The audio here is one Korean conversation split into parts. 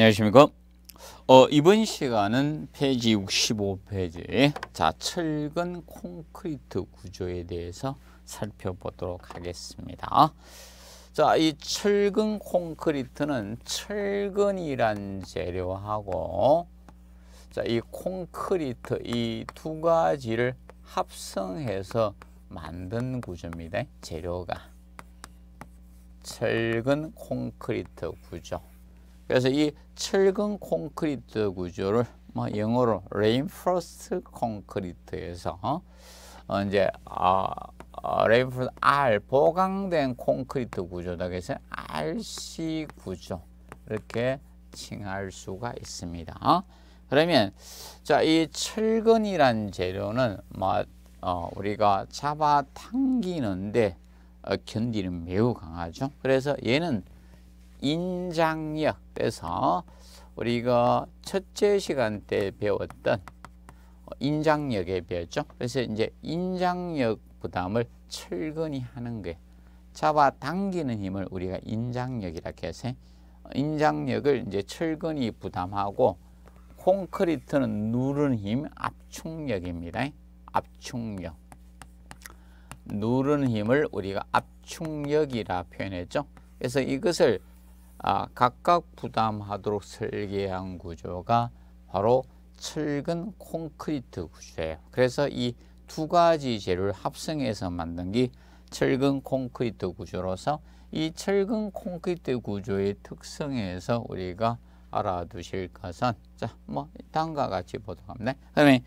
안녕하십니까 어, 이번 시간은 페이지 65페이지 자 철근 콘크리트 구조에 대해서 살펴보도록 하겠습니다 자, 이 철근 콘크리트는 철근이란 재료하고 자, 이 콘크리트 이 두 가지를 합성해서 만든 구조입니다. 재료가 철근 콘크리트 구조. 그래서 이 철근 콘크리트 구조를 뭐 영어로 reinforced concrete에서 어? 어 이제 아 어, reinforced R 보강된 콘크리트 구조다 그래서 RC 구조 이렇게 칭할 수가 있습니다. 어? 그러면 자이 철근이란 재료는 뭐 어, 우리가 잡아 당기는데 어, 견디는 매우 강하죠. 그래서 얘는 인장력 에서 우리 가 첫째 시간 때 배웠던 인장력에 배웠죠. 그래서 이제 인장력 부담을 철근히 하는 게 잡아당기는 힘을 우리가 인장력이라 해서 인장력을 이제 철근히 부담하고 콘크리트는 누른 힘 압축력입니다. 압축력. 누른 힘을 우리가 압축력이라 표현했죠. 그래서 이것을 아, 각각 부담하도록 설계한 구조가 바로 철근 콘크리트 구조예요. 그래서 이 두 가지 재료를 합성해서 만든 게 철근 콘크리트 구조로서 이 철근 콘크리트 구조의 특성에서 우리가 알아두실 것은 자, 뭐 다음과 같이 보도록 합니다. 그다음이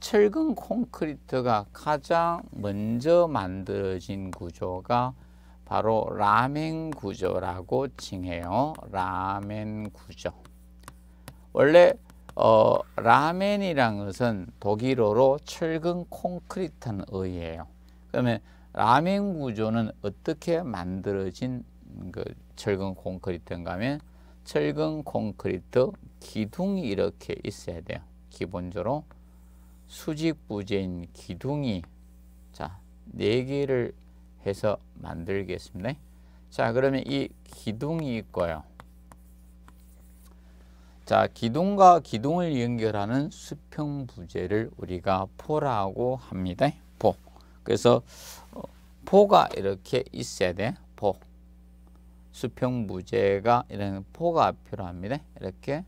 철근 콘크리트가 가장 먼저 만들어진 구조가 바로 라멘 구조라고 칭해요. 라멘 구조. 원래 어, 라멘이란 것은 독일어로 철근 콘크리트는 의예요. 그러면 라멘 구조는 어떻게 만들어진 그 철근 콘크리트인가 하면 철근 콘크리트 기둥이 이렇게 있어야 돼요. 기본적으로 수직 부재인 기둥이 자, 네 개를 해서 만들겠습니다. 자, 그러면 이 기둥이 있고요. 자, 기둥과 기둥을 연결하는 수평 부재를 우리가 포라고 합니다. 포. 그래서 어, 포가 이렇게 있어야 돼. 포. 수평 부재가 이런 포가 필요합니다. 이렇게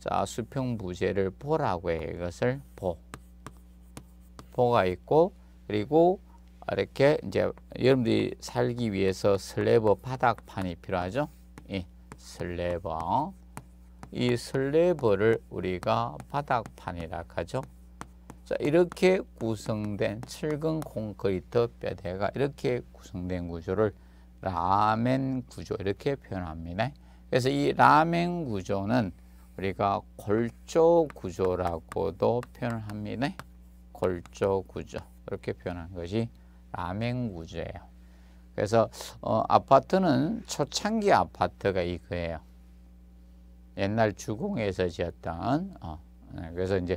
자, 수평 부재를 포라고 해. 이것을 포. 포가 있고 그리고 이렇게 이제 여러분들이 살기 위해서 슬래버 바닥판이 필요하죠. 이 슬래버. 이 슬래버를 우리가 바닥판이라 하죠. 자, 이렇게 구성된 7근 콘크리트 뼈대가 이렇게 구성된 구조를 라멘 구조 이렇게 표현합니다. 그래서 이 라멘 구조는 우리가 골조 구조라고도 표현합니다. 골조 구조 이렇게 표현한 것이 라맹구조예요. 그래서 어, 아파트는 초창기 아파트가 이거예요. 옛날 주공에서 지었던 어, 네, 그래서 이제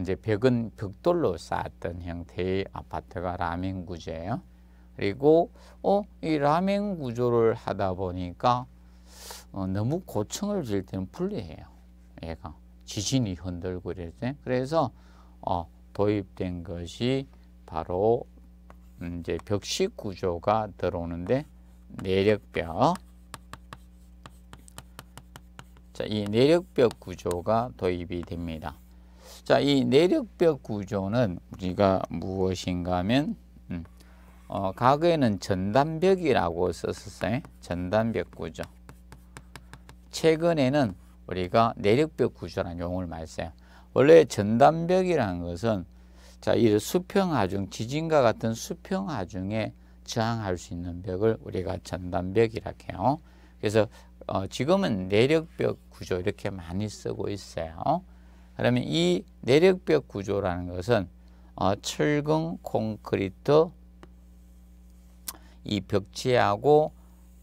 이제 벽은 벽돌로 쌓았던 형태의 아파트가 라멘 구조예요. 그리고 어, 이 라멘 구조를 하다 보니까 어, 너무 고층을 지을 때는 불리해요. 얘가 지진이 흔들고 이럴 때. 그래서 어, 도입된 것이 바로 이제 벽식 구조가 들어오는데 내력벽 자, 이 내력벽 구조가 도입이 됩니다. 자, 이 내력벽 구조는 우리가 무엇인가 하면 음, 어, 과거에는 전단벽이라고 썼었어요. 전단벽 구조. 최근에는 우리가 내력벽 구조라는 용어를 많이 써요. 원래 전단벽이라는 것은 자, 이 수평하중, 지진과 같은 수평하중에 저항할 수 있는 벽을 우리가 전단벽이라 고 해요. 그래서 어, 지금은 내력벽 구조 이렇게 많이 쓰고 있어요. 그러면 이 내력벽 구조라는 것은 어, 철근, 콘크리트, 이 벽지하고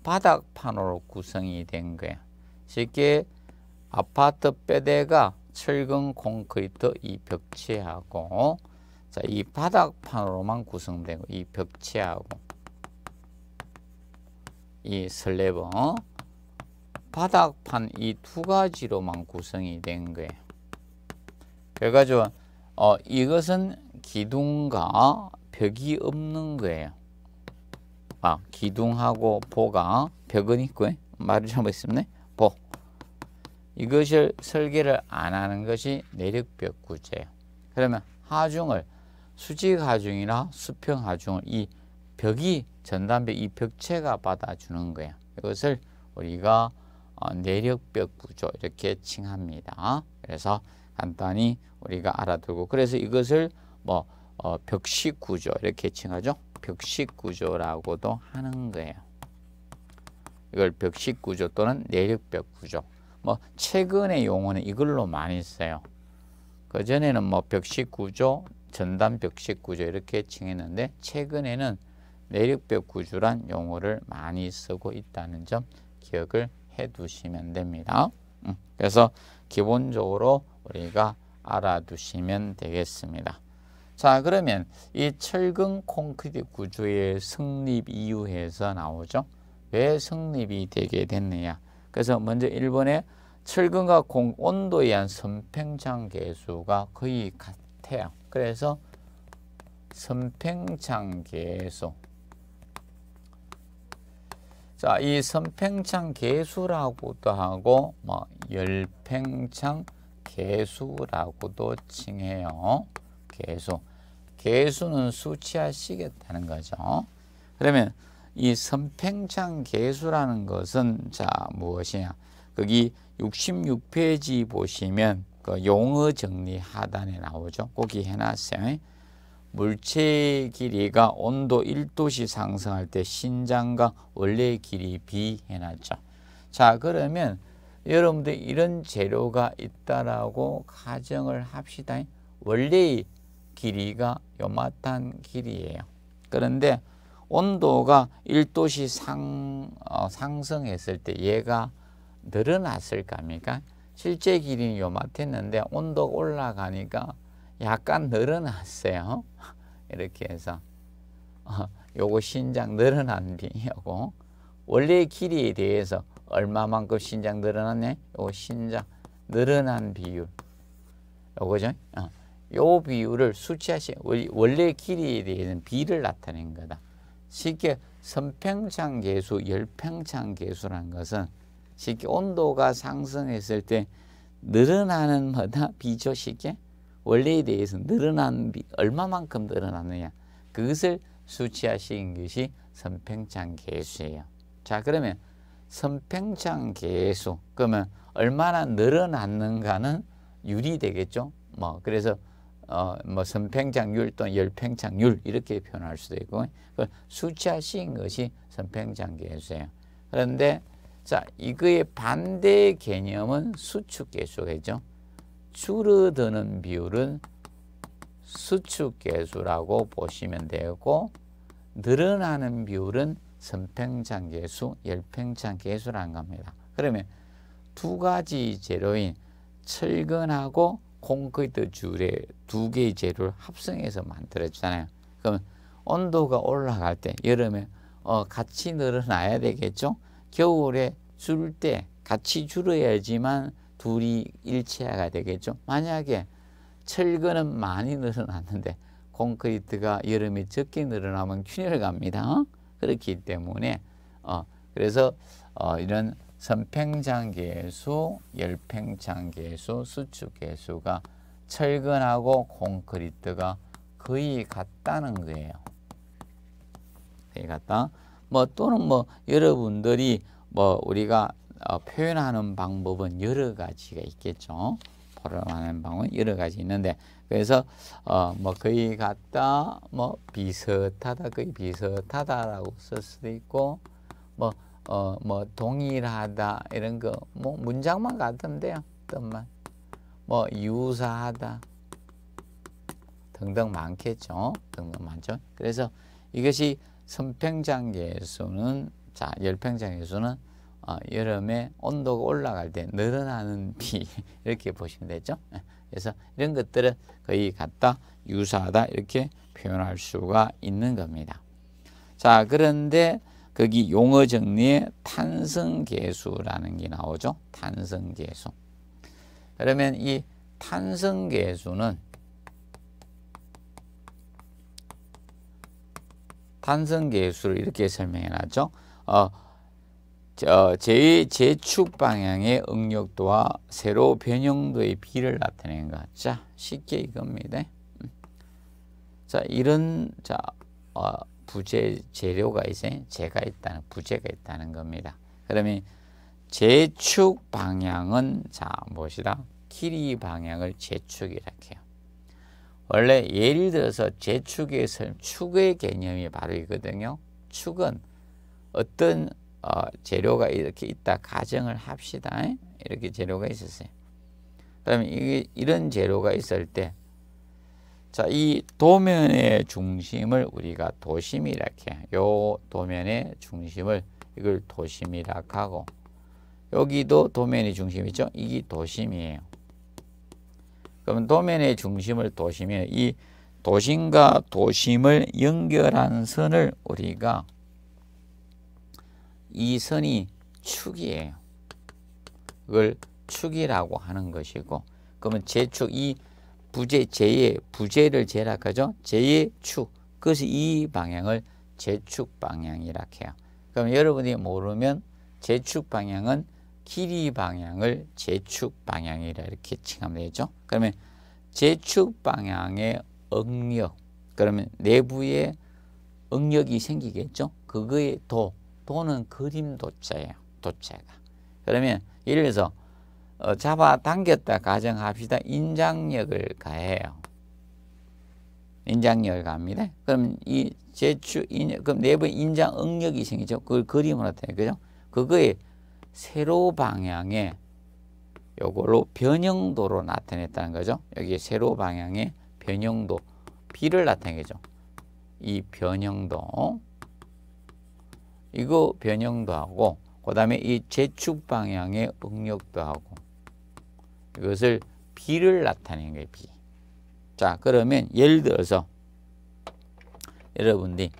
바닥판으로 구성이 된 거예요. 쉽게 아파트 뼈대가 철근, 콘크리트, 이 벽지하고 자, 이 바닥판으로만 구성된 거, 이 벽체하고 이 슬래버 바닥판 이 두 가지로만 구성이 된 거예요. 그래가지고 어, 이것은 기둥과 벽이 없는 거예요. 아, 기둥하고 보가 벽은 있고 말을 잘못했네 보. 이것을 설계를 안 하는 것이 내력벽 구제예요. 그러면 하중을 수직하중이나 수평하중을 이 벽이 전담배이 벽체가 받아주는 거야. 이것을 우리가 어, 내력벽 구조 이렇게 칭합니다. 그래서 간단히 우리가 알아두고 그래서 이것을 뭐 어, 벽식 구조 이렇게 칭하죠. 벽식 구조라고도 하는 거예요. 이걸 벽식 구조 또는 내력벽 구조. 뭐 최근의 용어는 이걸로 많이 써요. 그 전에는 뭐 벽식 구조, 전단벽식 구조 이렇게 칭했는데 최근에는 내륙벽 구조란 용어를 많이 쓰고 있다는 점 기억을 해 두시면 됩니다. 음, 그래서 기본적으로 우리가 알아두시면 되겠습니다. 자 그러면 이 철근 콘크리트 구조의 성립 이유에서 나오죠. 왜 성립이 되게 됐느냐. 그래서 먼저 1번에 철근과 공 온도에 한 선팽창 계수가 거의 같아요. 그래서 선팽창 계수 자, 이 선팽창 계수라고도 하고 뭐 열팽창 계수라고도 칭해요. 계수. 계수는 수치화시겠다는 거죠. 그러면 이 선팽창 계수라는 것은 자, 무엇이냐? 거기 66페이지 보시면 그 용어 정리 하단에 나오죠. 거기 해놨어요. 물체 길이가 온도 1도씨 상승할 때 신장과 원래 길이 B 해놨죠. 자 그러면 여러분들 이런 재료가 있다라고 가정을 합시다. 원래 길이가 요마탄 길이에요. 그런데 온도가 1도씨 상, 어, 상승했을 때 얘가 늘어났을 겁니까? 실제 길이요맡했는데 온도 가 올라가니까 약간 늘어났어요. 이렇게 해서 어, 요거 신장 늘어난 비하고 원래 길이에 대해서 얼마만큼 신장 늘어났네? 요거 신장 늘어난 비율 요거죠? 어. 요 비율을 수치하시 원래 길이에 대해서는 비를 나타낸 거다. 쉽게 선팽창 계수, 열팽창 계수라는 것은 즉 온도가 상승했을 때 늘어나는 뭐다 비조식의 원리에 대해서 늘어난 비, 얼마만큼 늘어나느냐 그것을 수치화시 것이 선팽창 계수예요. 자 그러면 선팽창 계수 그러면 얼마나 늘어났는가는 유리 되겠죠. 뭐 그래서 어뭐 선팽창률 또는 열팽창률 이렇게 표현할 수도 있고 수치화시 것이 선팽창 계수예요. 그런데 자, 이거의 반대 개념은 수축 계수겠죠. 줄어드는 비율은 수축 계수라고 보시면 되고 늘어나는 비율은 선팽창 계수, 열팽창 계수라는 겁니다. 그러면 두 가지 재료인 철근하고 콘크리트 줄에 두 개의 재료를 합성해서 만들어주잖아요. 그럼 온도가 올라갈 때 여름에 어, 같이 늘어나야 되겠죠. 겨울에 줄 때 같이 줄어야지만 둘이 일체화가 되겠죠. 만약에 철근은 많이 늘어났는데 콘크리트가 여름에 적게 늘어나면 균열 갑니다. 어? 그렇기 때문에 어, 그래서 어, 이런 선팽장계수, 열팽장계수, 수축계수가 철근하고 콘크리트가 거의 같다는 거예요. 거의 같다. 뭐 또는 뭐 여러분들이 뭐 우리가 어, 표현하는 방법은 여러 가지가 있겠죠. 포럼하는 방법은 여러 가지 있는데 그래서 어, 뭐 거의 같다, 뭐 비슷하다, 거의 비슷하다라고 쓸 수도 있고 뭐, 어, 뭐 동일하다 이런 거 뭐 문장만 같으면 돼요. 뜻만 뭐 유사하다 등등 많겠죠. 등등 많죠. 그래서 이것이 선평장에서는자 열팽장에서는 어, 여름에 온도가 올라갈 때 늘어나는 비 이렇게 보시면 되죠. 예. 그래서 이런 것들은 거의 같다 유사하다 이렇게 표현할 수가 있는 겁니다. 자 그런데 거기 용어 정리에 탄성계수라는 게 나오죠. 탄성계수. 그러면 이 탄성계수는 탄성계수를 이렇게 설명해 놨죠. 어, 제, 재축 방향의 응력도와 세로 변형도의 비를 나타내는 것. 자, 쉽게 이겁니다. 음. 자, 이런 자 어, 부재 재료가 이제 재가 있다는 부재가 있다는 겁니다. 그러면 재축 방향은 자 무엇이다? 길이 방향을 재축이라 해요. 원래 예를 들어서 재축의 삶, 축의 개념이 바로 이거든요. 축은 어떤 어, 재료가 이렇게 있다 가정을 합시다. 이렇게 재료가 있었어요. 그러면 이게 이런 재료가 있을 때, 자, 이 도면의 중심을 우리가 도심이라 해. 요 도면의 중심을 이걸 도심이라 하고, 여기도 도면의 중심이죠. 이게 도심이에요. 그럼 도면의 중심을 도심에 이 도심과 도심을 연결한 선을 우리가 이 선이 축이에요. 그걸 축이라고 하는 것이고 그러면 제축 이 부재 제의 부재를 제락하죠. 제의 축 그것이 이 방향을 제축 방향이라 해요. 그럼 여러분이 모르면 제축 방향은 길이 방향을 재축 방향이라 이렇게 칭하면 되죠. 그러면 재축 방향의 응력, 그러면 내부에 응력이 생기겠죠. 그거의 도, 도는 그림 도자예요. 도자가. 그러면 예를 들어서 어, 잡아당겼다 가정합시다. 인장력을 가해요. 인장력을 갑니다. 그럼 이 제추 인, 그럼 내부 인장 응력이 생기죠. 그걸 그림으로 되 그죠? 그거에 세로 방향의 요걸로 변형도로 나타냈다는 거죠. 여기 세로 방향의 변형도 B를 나타내죠. 이 변형도 이거 변형도 하고 그 다음에 이 재축 방향의 응력도 하고 이것을 B를 나타낸 거예 B. 자 그러면 예를 들어서 여러분들이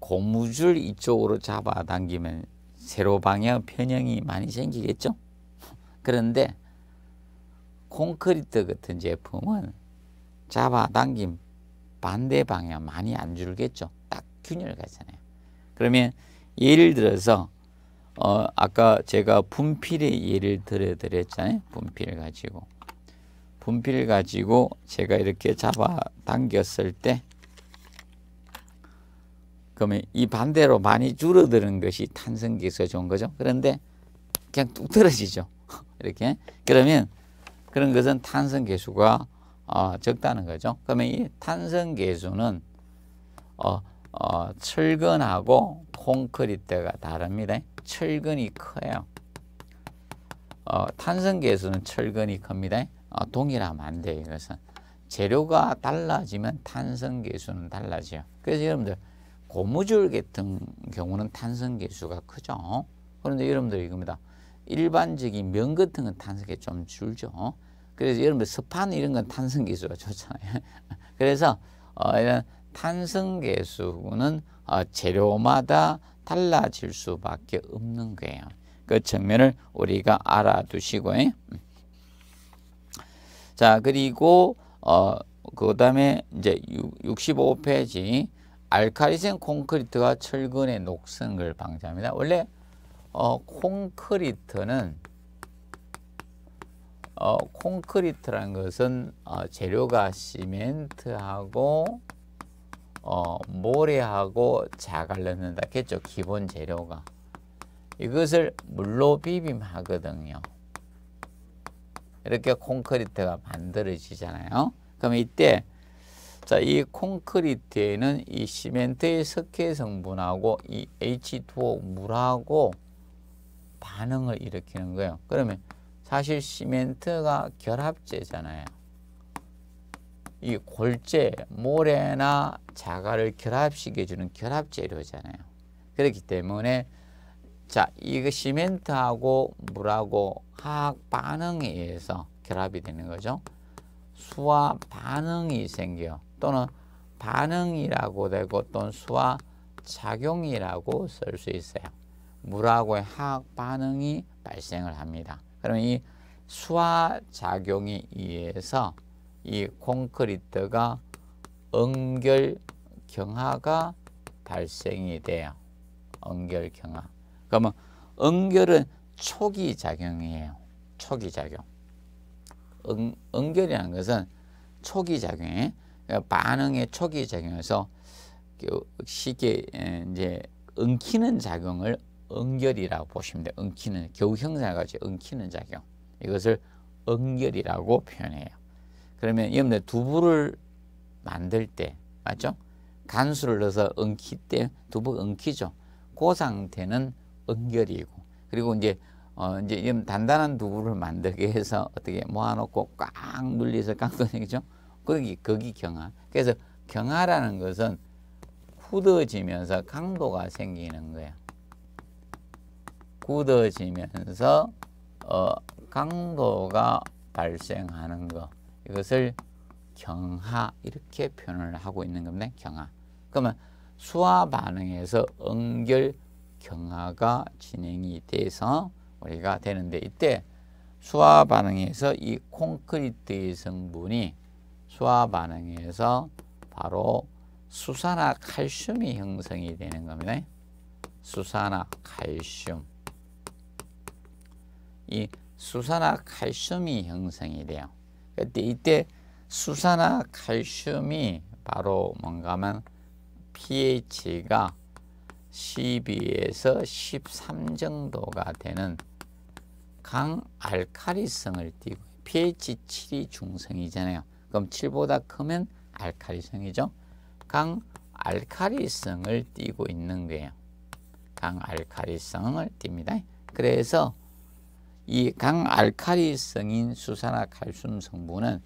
고무줄 이쪽으로 잡아당기면 세로 방향 변형이 많이 생기겠죠? 그런데 콘크리트 같은 제품은 잡아당김 반대 방향 많이 안 줄겠죠. 딱 균열 가잖아요. 그러면 예를 들어서 어 아까 제가 분필의 예를 들어드렸잖아요. 분필 가지고 분필 가지고 제가 이렇게 잡아당겼을 때 그러면 이 반대로 많이 줄어드는 것이 탄성기에서 좋은 거죠. 그런데 그냥 뚝 떨어지죠. 이렇게. 그러면 그런 것은 탄성계수가 어, 적다는 거죠. 그러면 이 탄성계수는 어, 어, 철근하고 콘크리트가 다릅니다. 철근이 커요. 어, 탄성계수는 철근이 큽니다. 어, 동일하면 안 돼요. 이것은. 재료가 달라지면 탄성계수는 달라져요. 그래서 여러분들 고무줄 같은 경우는 탄성 개수가 크죠. 그런데 여러분들 이겁니다. 일반적인 면 같은 건 탄성이 좀 줄죠. 그래서 여러분들 스판 이런 건 탄성 개수가 좋잖아요. 그래서 어, 이런 탄성 개수는 어, 재료마다 달라질 수밖에 없는 거예요. 그 측면을 우리가 알아두시고. 자, 그리고 어, 그 다음에 이제 65페이지 알칼리성 콘크리트가 철근의 녹성을 방지합니다. 원래 어, 콘크리트는 어, 콘크리트라 것은 어, 재료가 시멘트하고 어, 모래하고 자갈 넣는다. 겠죠. 기본 재료가. 이것을 물로 비빔하거든요. 이렇게 콘크리트가 만들어지잖아요. 그럼 이때 자, 이 콘크리트에는 이 시멘트의 석회 성분하고 이 H2O 물하고 반응을 일으키는 거예요. 그러면 사실 시멘트가 결합제잖아요. 이 골재, 모래나 자갈을 결합시켜 주는 결합재료잖아요. 그렇기 때문에 자, 이거 시멘트하고 물하고 화학 반응에 의해서 결합이 되는 거죠. 수화 반응이 생겨요. 또는 반응이라고 되고 또는 수화 작용이라고 쓸 수 있어요. 물하고의 화학 반응이 발생을 합니다. 그럼 이 수화 작용에 의해서 이 콘크리트가 응결 경화가 발생이 돼요. 응결 경화. 그러면 응결은 초기 작용이에요. 초기 작용. 응, 응결이라는 것은 초기 작용에 예, 반응의 초기 작용에서 그 쉽게 예, 이제 엉키는 작용을 응결이라고 보시면 돼요. 엉키는 겨우 형상가지 엉키는 작용 이것을 응결이라고 표현해요. 그러면 여러분 두부를 만들 때 맞죠? 간수를 넣어서 엉키 때 두부 엉키죠. 그 상태는 응결이고 그리고 이제 어 이제 단단한 두부를 만들게 해서 어떻게 모아놓고 꽉 눌려서 깡떠내죠 거기 거기 경화. 그래서 경화라는 것은 굳어지면서 강도가 생기는 거야. 굳어지면서 어, 강도가 발생하는 거. 이것을 경하 이렇게 표현을 하고 있는 겁니다. 경하. 그러면 수화 반응에서 응결 경화가 진행이 돼서 우리가 되는데 이때 수화 반응에서 이 콘크리트의 성분이 수화 반응에서 바로 수산화 칼슘이 형성이 되는 겁니다. 수산화 칼슘. 이 수산화 칼슘이 형성이 돼요. 그때 이때 수산화 칼슘이 바로 뭔가면 pH가 12에서 13 정도가 되는 강알칼리성을 띠고 pH 7이 중성이잖아요. 그럼 7보다 크면 알칼리성이죠. 강 알칼리성을 띠고 있는 거예요. 강 알칼리성을 띱니다. 그래서 이 강 알칼리성인 수산화 칼슘 성분은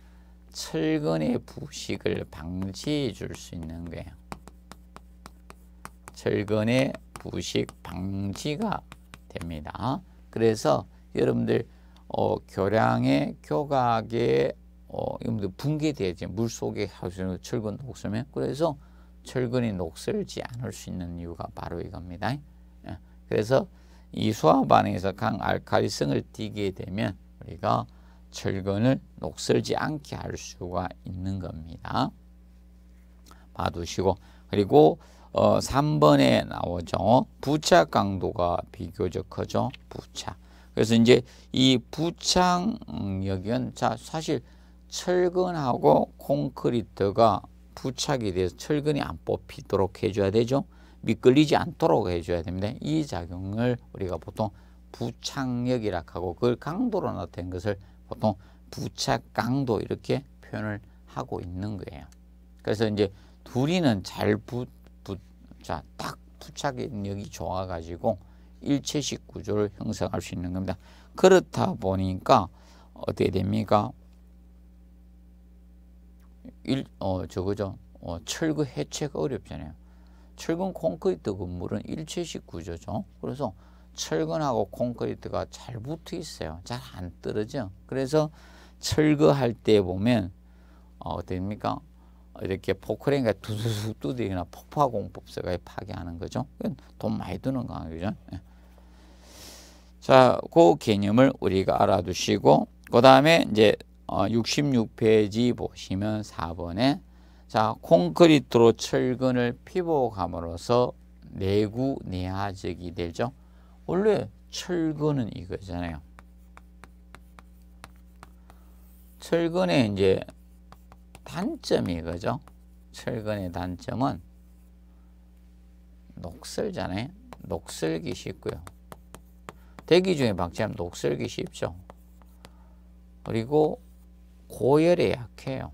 철근의 부식을 방지해 줄 수 있는 거예요. 철근의 부식 방지가 됩니다. 그래서 여러분들 어, 교량의 교각의 어, 여러분들 뭐 붕괴되지 물 속에 하수는 철근 녹슬면 그래서 철근이 녹슬지 않을 수 있는 이유가 바로 이겁니다. 예. 그래서 이수화 반응에서 강 알칼리성을 띠게 되면 우리가 철근을 녹슬지 않게 할 수가 있는 겁니다. 봐두시고 그리고 어, 3번에 나오죠. 부착 강도가 비교적 커죠부착 그래서 이제 이 부창력은 자 사실 철근하고 콘크리트가 부착이 돼서 철근이 안 뽑히도록 해줘야 되죠. 미끌리지 않도록 해줘야 됩니다. 이 작용을 우리가 보통 부착력이라 하고 그걸 강도로 나타낸 것을 보통 부착 강도 이렇게 표현을 하고 있는 거예요. 그래서 이제 둘이는 잘 부, 부, 자, 딱 부착력이 좋아가지고 일체식 구조를 형성할 수 있는 겁니다. 그렇다 보니까 어떻게 됩니까? 일, 어, 저거죠. 어, 철거 해체가 어렵잖아요. 철근 콘크리트 건물은 일체식 구조죠. 그래서 철근하고 콘크리트가 잘 붙어 있어요. 잘 안 떨어져. 그래서 철거할 때 보면 어, 됩니까? 이렇게 포크레인가 두두둑 두드리거나 폭파공법석에 파괴하는 거죠. 돈 많이 드는 거 아니죠? 예. 자, 그 개념을 우리가 알아두시고 그 다음에 이제 66페이지 어, 보시면 4번에 자 콘크리트로 철근을 피복함으로써 내구 내화적이 되죠. 원래 철근은 이거잖아요. 철근의 이제 단점이 이죠 철근의 단점은 녹슬잖아요. 녹슬기 쉽고요. 대기 중에 박제하면 녹슬기 쉽죠. 그리고 고열에 약해요.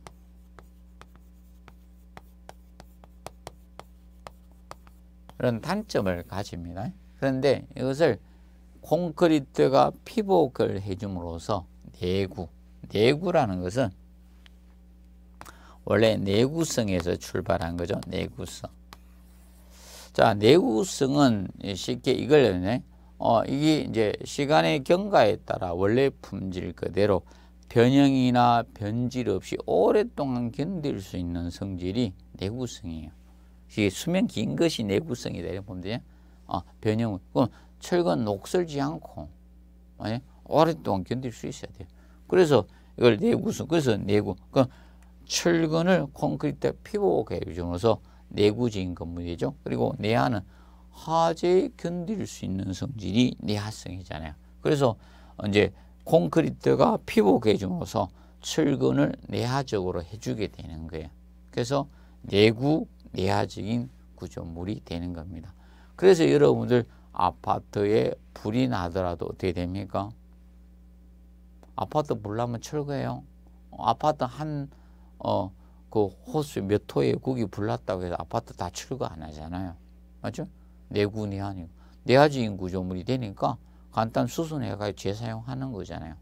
그런 단점을 가집니다. 그런데 이것을 콘크리트가 피복을 해줌으로써 내구, 내구라는 것은 원래 내구성에서 출발한 거죠. 내구성. 자, 내구성은 쉽게 이걸 어, 이게 이제 시간의 경과에 따라 원래 품질 그대로 변형이나 변질 없이 오랫동안 견딜 수 있는 성질이 내구성이에요. 이게 수명 긴 것이 내구성이다. 이렇게 보면 되냐? 아, 변형 그럼 철근 녹슬지 않고, 아니, 예? 오랫동안 견딜 수 있어야 돼요. 그래서 이걸 내구성, 그래서 내구. 그 철근을 콘크리트 피복해 주면서 내구적인 건물이죠. 그리고 내하는 화재에 견딜 수 있는 성질이 내하성이잖아요. 그래서 이제 콘크리트가 피복해 주면서 철근을 내하적으로 해주게 되는 거예요. 그래서 내구 내하적인 구조물이 되는 겁니다. 그래서 여러분들 아파트에 불이 나더라도 어떻게 됩니까? 아파트 불 나면 철거해요. 아파트 한, 어, 그 호수 몇 호에 국이 불났다고 해서 아파트 다 철거 안 하잖아요. 맞죠? 내군이 아니고. 내화적인 구조물이 되니까 간단 수순해가지고 재사용하는 거잖아요.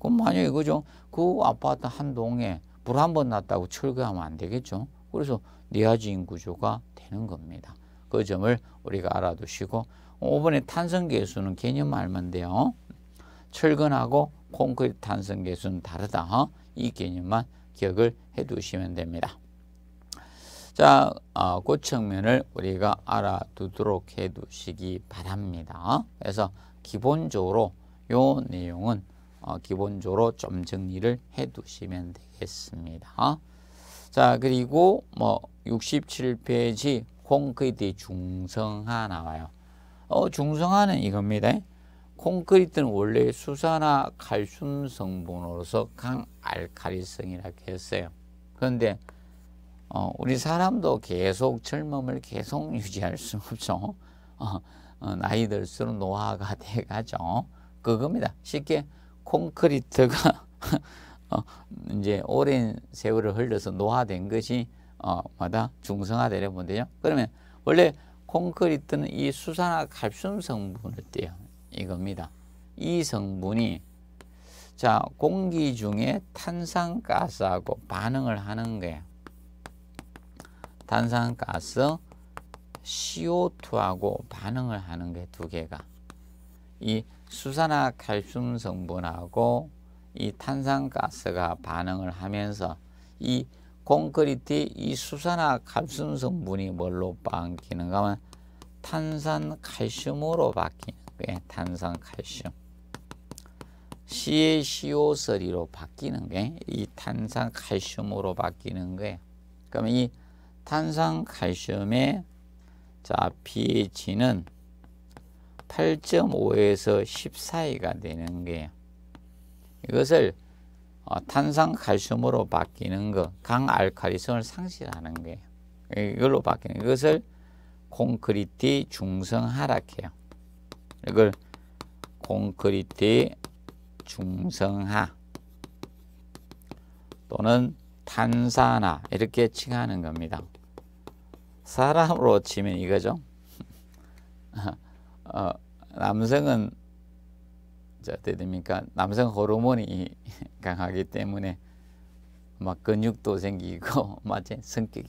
그럼 만약에 그죠? 그 아파트 한 동에 불한번 났다고 철거하면 안 되겠죠. 그래서 내화지인 구조가 되는 겁니다. 그 점을 우리가 알아두시고 5번의 탄성계수는 개념 알면 돼요. 철근하고 콘크리트 탄성계수는 다르다. 어? 이 개념만 기억을 해두시면 됩니다. 자, 어, 그 측면을 우리가 알아두도록 해두시기 바랍니다. 그래서 기본적으로 요 내용은 어, 기본적으로 좀 정리를 해 두시면 되겠습니다. 자, 그리고 뭐 67페이지 콘크리트 중성화 나와요. 어, 중성화는 이겁니다. 콘크리트는 원래 수산화 칼슘 성분으로서 강 알칼리성이라고 했어요. 그런데 어, 우리 사람도 계속 젊음을 계속 유지할 수 없죠. 어, 어, 나이 들수록 노화가 돼가죠. 그겁니다. 쉽게 콘크리트가 어, 이제 오랜 세월을 흘려서 노화된 것이 어, 마다 중성화되려 본데요. 그러면 원래 콘크리트는 이 수산화 칼슘 성분을 떼요. 이겁니다. 이 성분이 자 공기 중에 탄산가스하고 반응을 하는 거예요. 탄산가스, CO2하고 반응을 하는 게 두 개가 이 수산화 칼슘 성분하고 이 탄산가스가 반응을 하면서 이 콘크리트 이 수산화 칼슘 성분이 뭘로 바뀌는가 하면 탄산칼슘으로 예, 바뀌는 거예요. 탄산칼슘. CaCO3로 바뀌는 게이 탄산칼슘으로 바뀌는 거예요. 그러면 이 탄산칼슘의 자, pH는 8.5에서 1 4이가 되는 게요. 이것을 어, 탄산 칼슘으로 바뀌는 거, 강알칼리성을 상실하는 거예요. 이걸로 바뀌는 이것을 콘크리트 중성하락해요. 이걸 콘크리트 중성하 또는 탄산화 이렇게 칭하는 겁니다. 사람으로 치면 이거죠. 어, 남성은 어떻게 됩니까? 남성 호르몬이 강하기 때문에 막 근육도 생기고 마치 성격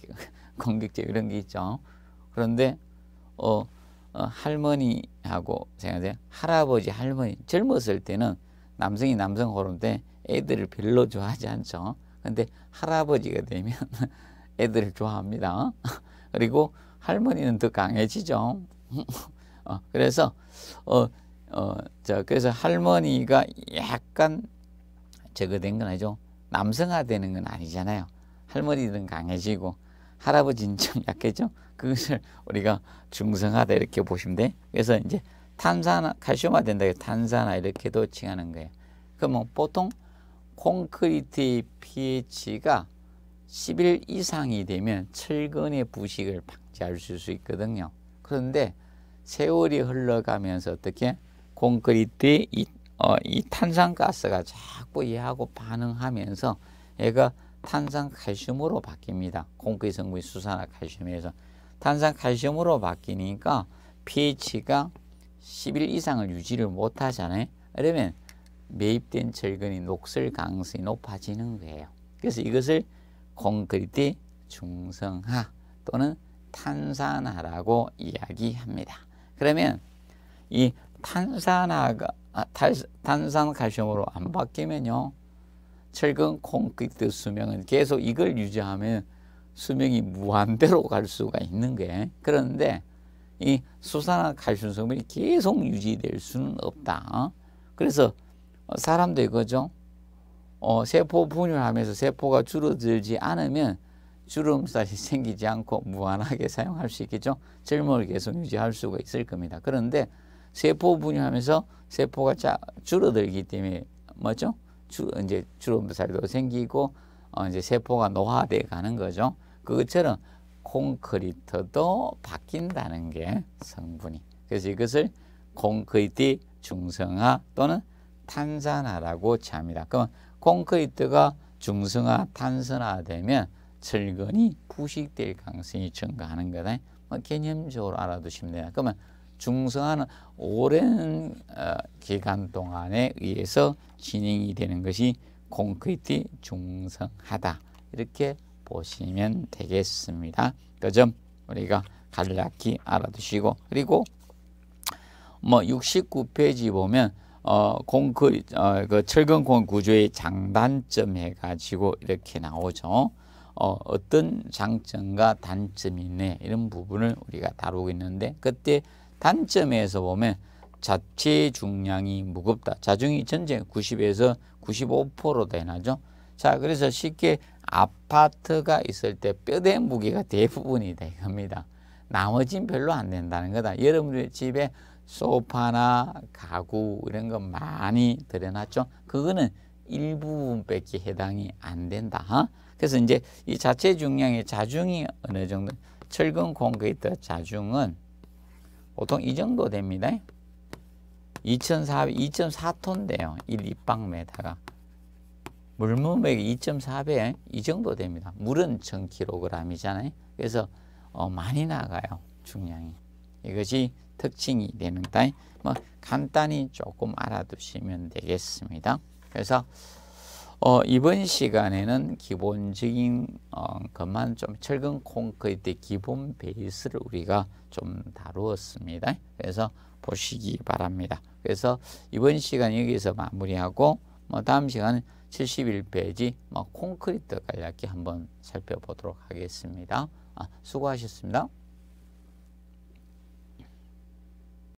공격적 이런 게 있죠. 그런데 어, 어, 할머니하고 생각하세요 할아버지, 할머니 젊었을 때는 남성이 남성 호르몬 때 애들을 별로 좋아하지 않죠. 근데 할아버지가 되면 애들을 좋아합니다. 그리고 할머니는 더 강해지죠. 어, 그래서 어, 어, 저 그래서 할머니가 약간 제거된 건 아니죠. 남성화되는 건 아니잖아요. 할머니들 강해지고 할아버지는 좀 약해져. 그것을 우리가 중성화다 이렇게 보시면 돼. 그래서 이제 탄산화, 칼슘화 된다. 탄산화 이렇게도 칭하는 거예요. 그러면 뭐 보통 콘크리트의 pH가 10일 이상이 되면 철근의 부식을 박제할 수 있거든요. 그런데 세월이 흘러가면서 어떻게 콘크리트에 이, 어, 이 탄산가스가 자꾸 얘하고 반응하면서 얘가 탄산칼슘으로 바뀝니다. 콘크리트 성분이 수산화칼슘에서 탄산칼슘으로 바뀌니까 pH가 11 이상을 유지를 못하잖아요. 그러면 매입된 철근이 녹슬 가능성이 높아지는 거예요. 그래서 이것을 콘크리트 중성화 또는 탄산화라고 이야기합니다. 그러면 이 탄산화가 아, 탄산칼슘으로 안 바뀌면요. 철근 콘크리트 수명은 계속 이걸 유지하면 수명이 무한대로 갈 수가 있는 게 그런데 이 수산화 칼슘 성분이 계속 유지될 수는 없다. 그래서 사람도 이거죠. 어, 세포 분열하면서 세포가 줄어들지 않으면 주름살이 생기지 않고 무한하게 사용할 수 있겠죠. 젊음을 계속 유지할 수가 있을 겁니다. 그런데 세포 분열하면서 세포가 자, 줄어들기 때문에 뭐죠? 주, 이제 주름살도 생기고 어, 이제 세포가 노화돼 가는 거죠. 그것처럼 콘크리트도 바뀐다는 게 성분이. 그래서 이것을 콘크리트 중성화 또는 탄산화라고 합니다. 그럼 콘크리트가 중성화 탄성화되면 철근이 부식될 가능성이 증가하는 거다. 뭐 개념적으로 알아두시면 돼요. 그러면 중성화는 오랜 어, 기간 동안에 의해서 진행이 되는 것이 콘크리트 중성하다. 이렇게 보시면 되겠습니다. 그 점 우리가 간략히 알아두시고 그리고 뭐 69페이지 보면 어, 공그 어, 그철근공 구조의 장단점 해가지고 이렇게 나오죠. 어, 어떤 장점과 단점이 있네. 이런 부분을 우리가 다루고 있는데, 그때 단점에서 보면 자체 중량이 무겁다. 자중이 전체 90에서 95% 되나죠. 자, 그래서 쉽게 아파트가 있을 때 뼈대 무게가 대부분이다. 이겁니다. 나머진 별로 안 된다는 거다. 여러분들 집에 소파나 가구 이런 거 많이 들여놨죠. 그거는 일부분밖에 해당이 안 된다. 어? 그래서 이제 이 자체 중량의 자중이 어느 정도 철근 콘크리트 자중은 보통 이 정도 됩니다. 2.4, 톤대요1 입방미터가. 물무백 2.4배, 이 정도 됩니다. 물은 1000kg이잖아요. 그래서 어, 많이 나가요, 중량이. 이것이 특징이 되는다. 뭐 간단히 조금 알아두시면 되겠습니다. 그래서 어, 이번 시간에는 기본적인 어, 것만 좀 철근 콘크리트 기본 베이스를 우리가 좀 다루었습니다. 그래서 보시기 바랍니다. 그래서 이번 시간 여기서 마무리하고 뭐 다음 시간은 71페이지 뭐 콘크리트 간략히 한번 살펴보도록 하겠습니다. 아, 수고하셨습니다.